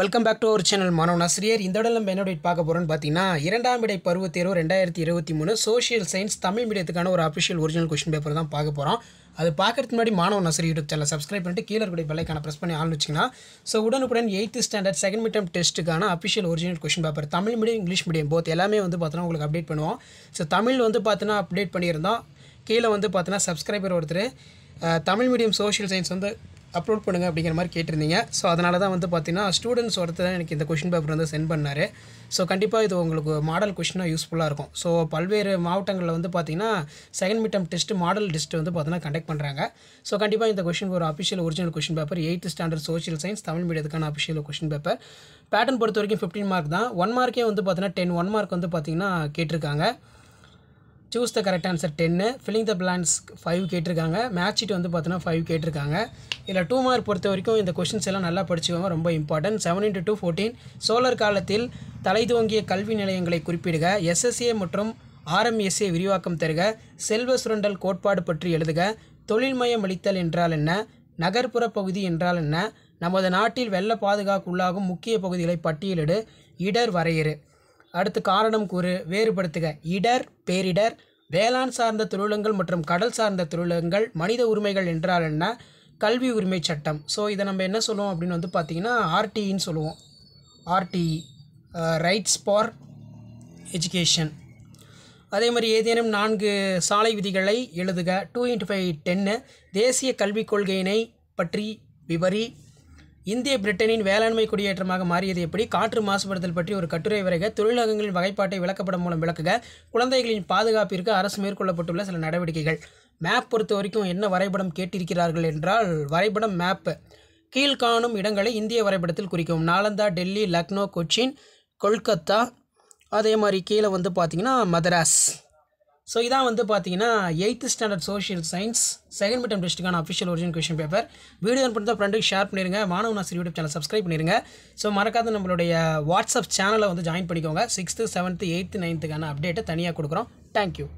welcome back to our channel Manavan Aasiriyar இந்த இடம் நம்ம என்னோட பார்க்க போகிறோம்னு பார்த்தீங்கன்னா இரண்டாம் இடை பருவத்தேர்வு ரெண்டாயிரத்தி இருபத்தி மூணு சோஷியல் சயின்ஸ் தமிழ் மீடியத்துக்கான ஒரு அஃபிஷியல் ஒரிஜினல் கொஸ்டின் பேப்பர் தான் பார்க்க போகிறோம் அது பார்க்கறதுக்கு முன்னாடி மாணவன் ஆசிரியர் யூடியூப் சேனல் சப்ஸ்கிரைப் பண்ணிட்டு கீழே இருக்கிற பிள்ளைக்கான ப்ரெஸ் பண்ணி ஆள் வச்சிங்கன்னா ஸோ உடனுக்குடன் எயித்து ஸ்டாண்டர்ட் செகண்ட் மீட்டம் டெஸ்ட்டுக்கான official original question paper Tamil medium English medium both எல்லாமே வந்து பார்த்தோன்னா உங்களுக்கு அப்டேட் பண்ணுவோம் ஸோ தமிழ் வந்து பார்த்தினா அப்டேட் பண்ணியிருந்தோம் கீழே வந்து பார்த்தோன்னா சப்ஸ்கிரைபர் ஒருத்தர் தமிழ் மீடியம் சோஷியல் சயின்ஸ் வந்து அப்லோட் பண்ணுங்கள் அப்படிங்கிற மாதிரி கேட்டிருந்தீங்க ஸோ அதனால தான் வந்து பார்த்தீங்கன்னா ஸ்டூடெண்ட்ஸ் ஒருத்தர் தான் எனக்கு இந்த கொஷின் பேப்பர் வந்து சென்ட் பண்ணார் ஸோ கண்டிப்பாக இது உங்களுக்கு மாடல் கொஷினாக யூஸ்ஃபுல்லாக இருக்கும் ஸோ பல்வேறு மாவட்டங்களில் வந்து பார்த்தீங்கன்னா second midterm test model test வந்து பார்த்தீங்கன்னா கண்டக்ட் பண்ணுறாங்க ஸோ கண்டிப்பாக இந்த கொஷின் ஒரு official original question paper eighth standard social science Tamil மீடியத்துக்கான அஃபிஷியல் கொஷின் பேப்பர் பேட்டர்ன் பொறுத்த வரைக்கும் ஃபிஃப்டின் மார்க் தான் ஒன் மார்க்கே வந்து பார்த்தீங்கன்னா டென் ஒன் மார்க் வந்து பார்த்தீங்கன்னா கேட்டிருக்காங்க சூஸ் த கரெக்ட் ஆன்சர் டென்னு ஃபில்லிங் த பிளான்ஸ் ஃபைவ் கேட்டிருக்காங்க மேட்ச் இட் வந்து பார்த்தோன்னா ஃபைவ் கேட்டிருக்காங்க இதில் டூ மார்க் பொறுத்த வரைக்கும் இந்த கொஷின்ஸ் எல்லாம் நல்லா படிச்சுக்கோங்க ரொம்ப important seven into two fourteen சோலர் காலத்தில் தலை துவங்கிய கல்வி நிலையங்களை குறிப்பிடுக எஸ்எஸ்ஏ மற்றும் ஆர்எம்எஸ்ஏ விரிவாக்கம் தருக செல்வ சுரண்டல் கோட்பாடு பற்றி எழுதுக அளித்தல் என்றால் என்ன நகர்ப்புற பகுதி என்றால் என்ன நமது நாட்டில் வெள்ள உள்ளாகும் முக்கிய பகுதிகளை பட்டியலிடு இடர் வரையறு அடுத்து காரணம் கூறு வேறுபடுத்துக இடர் பேரிடர் வேளாண் சார்ந்த தொழிலங்கள் மற்றும் கடல் சார்ந்த தொழிலங்கள் மனித உரிமைகள் என்றால் என்ன கல்வி உரிமை சட்டம் ஸோ இதை நம்ம என்ன சொல்லுவோம் அப்படின்னு வந்து பார்த்திங்கன்னா ஆர்டின்னு e சொல்லுவோம் ஆர்டி ரைட்ஸ் ஃபார் எஜுகேஷன் அதே மாதிரி ஏதேனும் நான்கு சாலை விதிகளை எழுதுக டூ இன்ட்டு ஃபைவ் டென்னு தேசிய கல்விக் கொள்கையினை பற்றி விபரி இந்திய பிரிட்டனின் வேளாண்மை குடியேற்றமாக மாறியது எப்படி காற்று மாசுபடுதல் பற்றி ஒரு கட்டுரை வரைக தொழிலகங்களின் வகைப்பாட்டை விளக்கப்படம் மூலம் விளக்குக குழந்தைகளின் பாதுகாப்பிற்கு அரசு மேற்கொள்ளப்பட்டுள்ள சில நடவடிக்கைகள் மேப் பொறுத்த வரைக்கும் என்ன வரைபடம் கேட்டிருக்கிறார்கள் என்றால் வரைபடம் மேப்பு கீழ்காணும் இடங்களை இந்திய வரைபடத்தில் குறிக்கும் நாலந்தா டெல்லி லக்னோ கொச்சின் கொல்கத்தா அதே மாதிரி கீழே வந்து பார்த்திங்கன்னா மதராஸ் ஸோ இதான் வந்து பார்த்தீங்கன்னா eighth standard social science second midterm டெஸ்ட்டுக்கான official original question paper video பண்ணுறது ஃப்ரெண்டு ஷேர் பண்ணிருங்க மாணவ நாசி யூடியூப் சேனல் சப்ஸ்கிரைப் பண்ணிருங்க ஸோ மறக்காத நம்மளுடைய வாட்ஸ்அப் சேனலை வந்து ஜாயின் பண்ணிக்கோங்க சிக்ஸ்த்து செவன்த்து எயித்து நைன்த்துக்கான அப்டேட்டை தனியாக கொடுக்குறோம் தேங்க்யூ